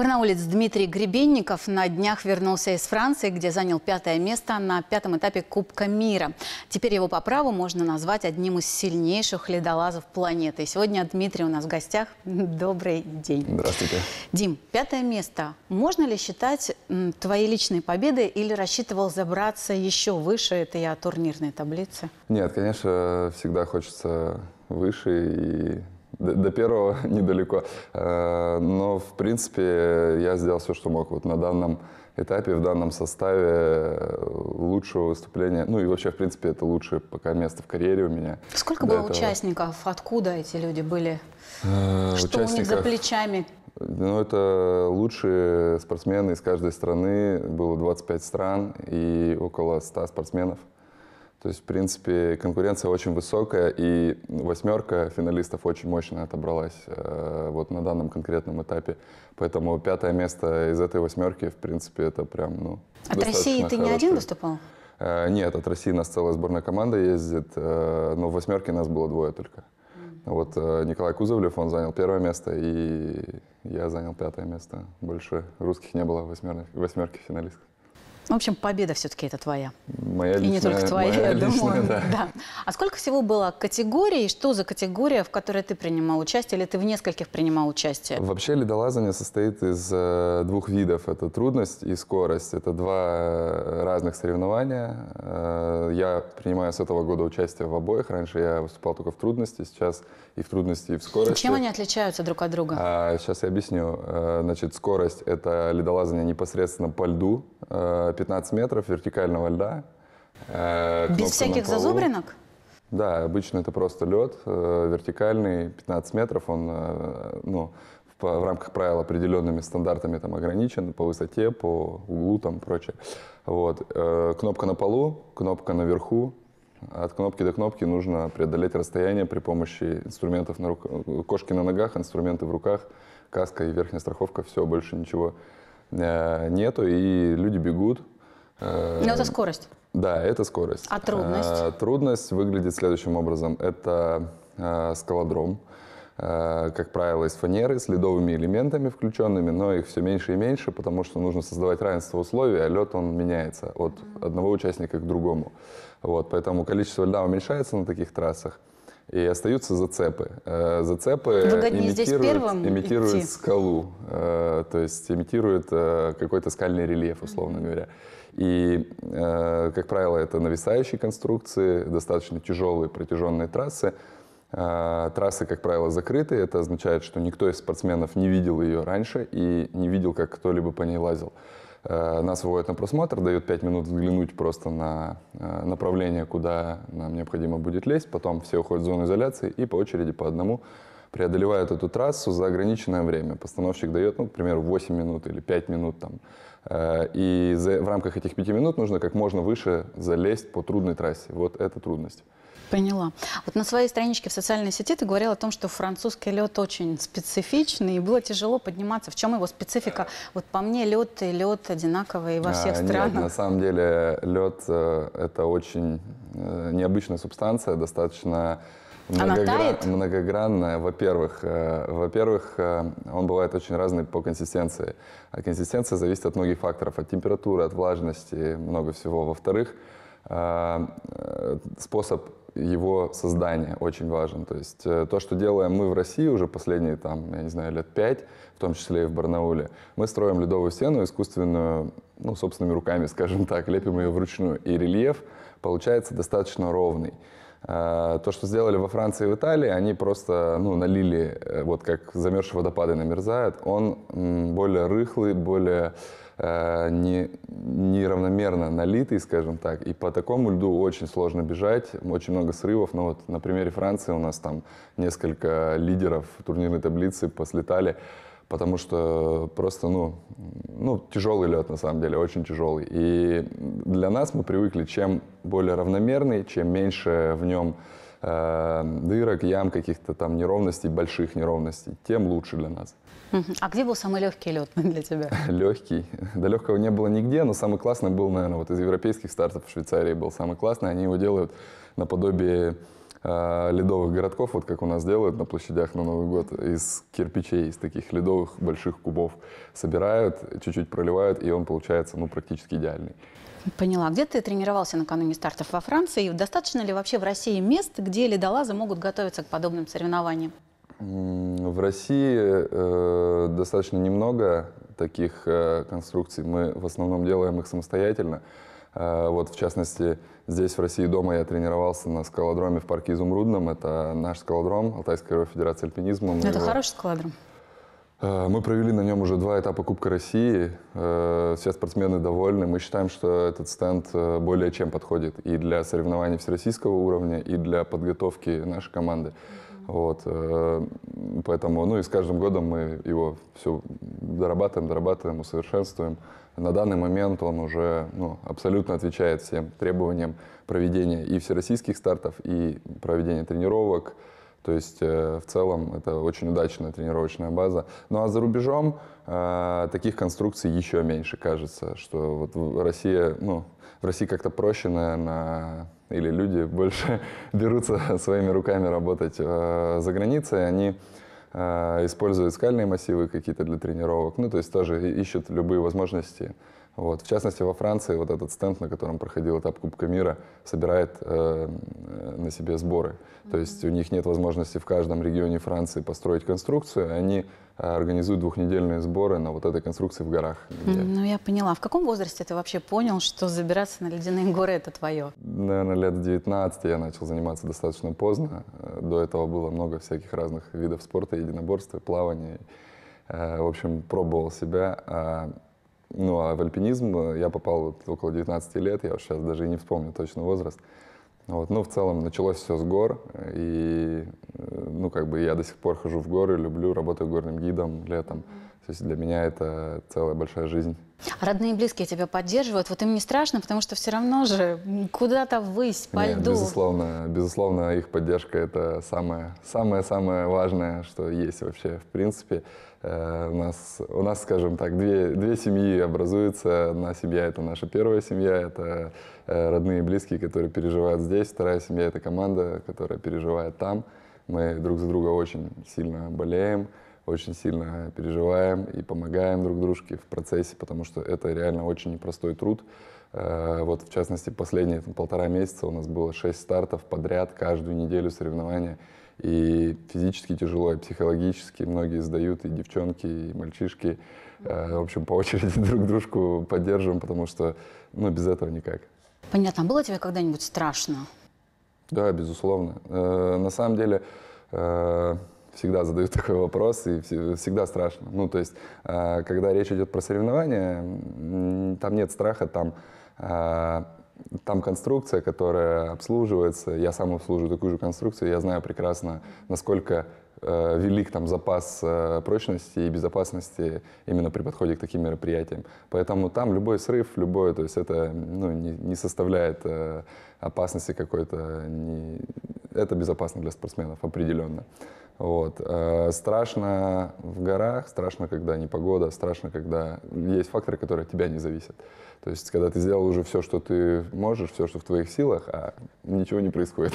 Барнаулец Дмитрий Гребенников на днях вернулся из Франции, где занял пятое место на пятом этапе Кубка мира. Теперь его по праву можно назвать одним из сильнейших ледолазов планеты. Сегодня Дмитрий у нас в гостях. Добрый день. Здравствуйте. Дим, пятое место. Можно ли считать твоей личной победой или рассчитывал забраться еще выше? этой турнирной таблицы? Нет, конечно, всегда хочется выше и до, до первого недалеко. Э, но, в принципе, я сделал все, что мог. Вот на данном этапе, в данном составе э, лучшего выступления, ну и вообще, в принципе, это лучшее пока место в карьере у меня. Сколько было этого... участников? Откуда эти люди были? Э, что участников... у них за плечами? Ну, это лучшие спортсмены из каждой страны. Было 25 стран и около 100 спортсменов. То есть, в принципе, конкуренция очень высокая, и восьмерка финалистов очень мощно отобралась э, вот на данном конкретном этапе. Поэтому пятое место из этой восьмерки, в принципе, это прям, ну, От России ты не один выступал? Э, нет, от России нас целая сборная команда ездит, э, но в восьмерке нас было двое только. Вот э, Николай Кузовлев, он занял первое место, и я занял пятое место. Больше русских не было в восьмерке финалистов. Ну, в общем, победа все-таки это твоя. Моя личная, и не только твоя, моя я думаю. да. да. А сколько всего было категорий? Что за категория, в которой ты принимал участие? Или ты в нескольких принимал участие? Вообще ледолазание состоит из э, двух видов. Это трудность и скорость. Это два э, разных соревнования. Э, я принимаю с этого года участие в обоих. Раньше я выступал только в трудности, сейчас и в трудности, и в скорости. Чем они отличаются друг от друга? А, сейчас я объясню. значит, скорость — это ледолазание непосредственно по льду 15 э, метров вертикального льда. Э, Без всяких зазубринок? Да, обычно это просто лед э, вертикальный, 15 метров, он ну, в, рамках правил определенными стандартами там ограничен по высоте, по углу там прочее. Вот. Кнопка на полу, кнопка наверху, от кнопки до кнопки нужно преодолеть расстояние при помощи инструментов на руках. Кошки на ногах, инструменты в руках, каска и верхняя страховка, все, больше ничего Э, нету, и люди бегут. Но ну, это э, скорость. Да, это скорость. А трудность? Э, трудность выглядит следующим образом. Это скалодром, как правило, из фанеры, с ледовыми элементами включенными, но их все меньше и меньше, потому что нужно создавать равенство условий, а лед, он меняется от одного участника к другому. Вот, поэтому количество льда уменьшается на таких трассах. И остаются зацепы. Э, зацепы имитируют, скалу, э, то есть имитируют э, какой-то скальный рельеф, условно mm-hmm. говоря. И, как правило, это нависающие конструкции, достаточно тяжелые протяженные трассы. Трассы, как правило, закрыты. Это означает, что никто из спортсменов не видел ее раньше и не видел, как кто-либо по ней лазил. Э, нас выводят на просмотр, дают 5 минут взглянуть просто на э, направление, куда нам необходимо будет лезть. Потом все уходят в зону изоляции и по очереди по одному преодолевают эту трассу за ограниченное время. Постановщик дает, ну, к примеру, 8 минут или 5 минут там. Э, и в рамках этих 5 минут нужно как можно выше залезть по трудной трассе. Вот это трудность. Поняла. Вот на своей страничке в социальной сети ты говорила о том, что французский лед очень специфичный, и было тяжело подниматься. В чем его специфика? Вот по мне лед и лед одинаковый во а, всех а, странах. Нет, на самом деле лед э, это очень э, необычная субстанция, достаточно Многогран... Многогранная, во-первых. Э, во-первых, он бывает очень разный по консистенции. А консистенция зависит от многих факторов, от температуры, от влажности, много всего. Во-вторых, способ его создание очень важен. То есть э, то, что делаем мы в России уже последние, там, я не знаю, лет пять, в том числе и в Барнауле, мы строим ледовую стену искусственную, ну, собственными руками, скажем так, лепим ее вручную. И рельеф получается достаточно ровный. Э, то, что сделали во Франции и в Италии, они просто ну, налили, э, вот как замерзшие водопады намерзают, он более рыхлый, более Э, не, неравномерно налитый, скажем так, и по такому льду очень сложно бежать, очень много срывов, но ну вот на примере Франции у нас там несколько лидеров турнирной таблицы послетали, потому что просто, ну, ну, тяжелый лед на самом деле, очень тяжелый. И для нас мы привыкли, чем более равномерный, чем меньше в нем Э, дырок, ям, каких-то там неровностей, больших неровностей, тем лучше для нас. А где был самый легкий лед для тебя? Легкий. До легкого не было нигде, но самый классный был, наверное, вот из европейских стартов в Швейцарии был самый классный. Они его делают наподобие Э, ледовых городков, вот как у нас делают на площадях на Новый год, из кирпичей, из таких ледовых больших кубов собирают, чуть-чуть проливают, и он получается ну, практически идеальный. Поняла. Где ты тренировался накануне стартов во Франции? И достаточно ли вообще в России мест, где ледолазы могут готовиться к подобным соревнованиям? В России э, достаточно немного таких э, конструкций. Мы в основном делаем их самостоятельно. Э, вот, в частности, здесь, в России, дома я тренировался на скалодроме в парке Изумрудном. Это наш скалодром Алтайской Рой Федерации альпинизма. Мы Это его... хороший скалодром. Э, мы провели на нем уже два этапа Кубка России. Э, все спортсмены довольны. Мы считаем, что этот стенд более чем подходит и для соревнований всероссийского уровня, и для подготовки нашей команды. Вот, э, поэтому, ну и с каждым годом мы его все дорабатываем, дорабатываем, усовершенствуем. На данный момент он уже ну, абсолютно отвечает всем требованиям проведения и всероссийских стартов, и проведения тренировок, то есть э, в целом это очень удачная тренировочная база. Ну а за рубежом э, таких конструкций еще меньше, кажется, что вот в России, ну, в России как-то проще, наверное, или люди больше берутся своими руками работать э, за границей, они используют скальные массивы какие-то для тренировок, ну то есть тоже ищут любые возможности вот. В частности, во Франции вот этот стенд, на котором проходил этап Кубка мира, собирает э, на себе сборы. То есть у них нет возможности в каждом регионе Франции построить конструкцию, они э, организуют двухнедельные сборы на вот этой конструкции в горах. Где... Ну, я поняла. В каком возрасте ты вообще понял, что забираться на ледяные горы – это твое? Наверное, лет 19 я начал заниматься достаточно поздно. До этого было много всяких разных видов спорта, единоборства, плавания. Э, в общем, пробовал себя. А, ну, а в альпинизм э, я попал вот около 19 лет, я сейчас даже и не вспомню точно возраст. Вот. Ну, в целом, началось все с гор, и, э, ну, как бы я до сих пор хожу в горы, люблю, работаю горным гидом летом. Mm то есть для меня это целая большая жизнь. родные и близкие тебя поддерживают, вот им не страшно, потому что все равно же куда-то высь, по Нет, льду. Безусловно, безусловно, их поддержка это самое, самое, самое важное, что есть вообще в принципе. Э, у нас, у нас, скажем так, две, две семьи образуются. Одна семья это наша первая семья, это э, родные и близкие, которые переживают здесь. Вторая семья это команда, которая переживает там. Мы друг за друга очень сильно болеем очень сильно переживаем и помогаем друг дружке в процессе, потому что это реально очень непростой труд. Э, вот, в частности, последние там, полтора месяца у нас было шесть стартов подряд, каждую неделю соревнования. И физически тяжело, и психологически многие сдают, и девчонки, и мальчишки. Э, в общем, по очереди друг дружку поддерживаем, потому что ну, без этого никак. Понятно. А было тебе когда-нибудь страшно? Да, безусловно. Э, на самом деле, всегда задают такой вопрос, и всегда страшно. Ну, то есть, э, когда речь идет про соревнования, там нет страха, там, э, там конструкция, которая обслуживается, я сам обслуживаю такую же конструкцию, я знаю прекрасно, насколько э, велик там запас прочности и безопасности именно при подходе к таким мероприятиям. Поэтому там любой срыв, любой, то есть это ну, не, не составляет опасности какой-то, не... это безопасно для спортсменов определенно. Вот. Э, страшно в горах, страшно, когда непогода, страшно, когда есть факторы, которые от тебя не зависят. То есть, когда ты сделал уже все, что ты можешь, все, что в твоих силах, а ничего не происходит.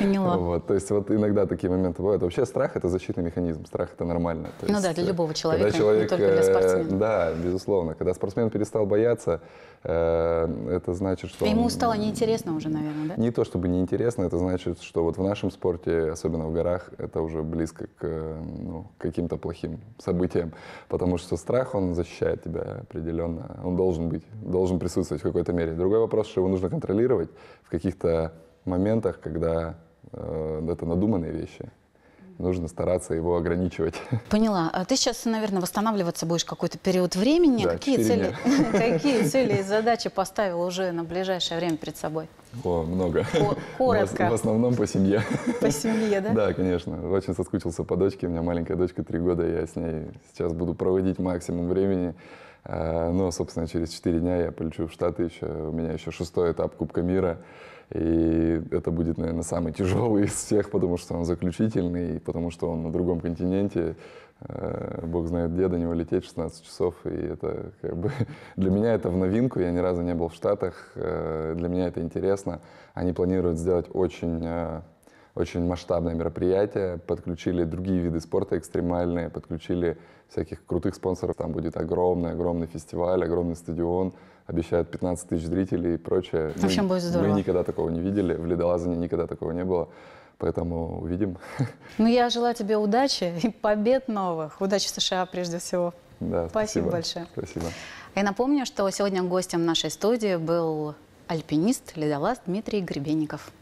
Поняла. Вот. То есть, вот иногда такие моменты бывают. Вообще, страх — это защитный механизм, страх — это нормально. То ну да, для э, любого человека, когда человек, не только для э, спортсмена. Да, безусловно. Когда спортсмен перестал бояться, это значит, что... Ему он... стало неинтересно уже, наверное, да? Не то чтобы неинтересно, это значит, что вот в нашем спорте, особенно в горах, это уже близко к ну, каким-то плохим событиям, потому что страх, он защищает тебя определенно, он должен быть, должен присутствовать в какой-то мере. Другой вопрос, что его нужно контролировать в каких-то моментах, когда э, это надуманные вещи нужно стараться его ограничивать. Поняла. А ты сейчас, наверное, восстанавливаться будешь какой-то период времени. Да, какие, цели, какие цели и задачи поставил уже на ближайшее время перед собой? О, много. Коротко. В основном по семье. По семье, да? Да, конечно. Очень соскучился по дочке. У меня маленькая дочка, три года. Я с ней сейчас буду проводить максимум времени. А, но, собственно, через четыре дня я полечу в Штаты еще. У меня еще шестой этап Кубка мира. И это будет, наверное, самый тяжелый из всех, потому что он заключительный, потому что он на другом континенте. Э, бог знает где, до него лететь 16 часов, и это как бы для меня это в новинку, я ни разу не был в Штатах, э, для меня это интересно. Они планируют сделать очень э, очень масштабное мероприятие, подключили другие виды спорта экстремальные, подключили всяких крутых спонсоров, там будет огромный, огромный фестиваль, огромный стадион, обещают 15 тысяч зрителей и прочее. В общем, мы, будет здорово. Мы никогда такого не видели, в ледолазании никогда такого не было. Поэтому увидим. Ну, я желаю тебе удачи и побед новых. Удачи США прежде всего. Да, спасибо, спасибо большое. Спасибо. Я напомню, что сегодня гостем нашей студии был альпинист, ледолаз Дмитрий Гребенников.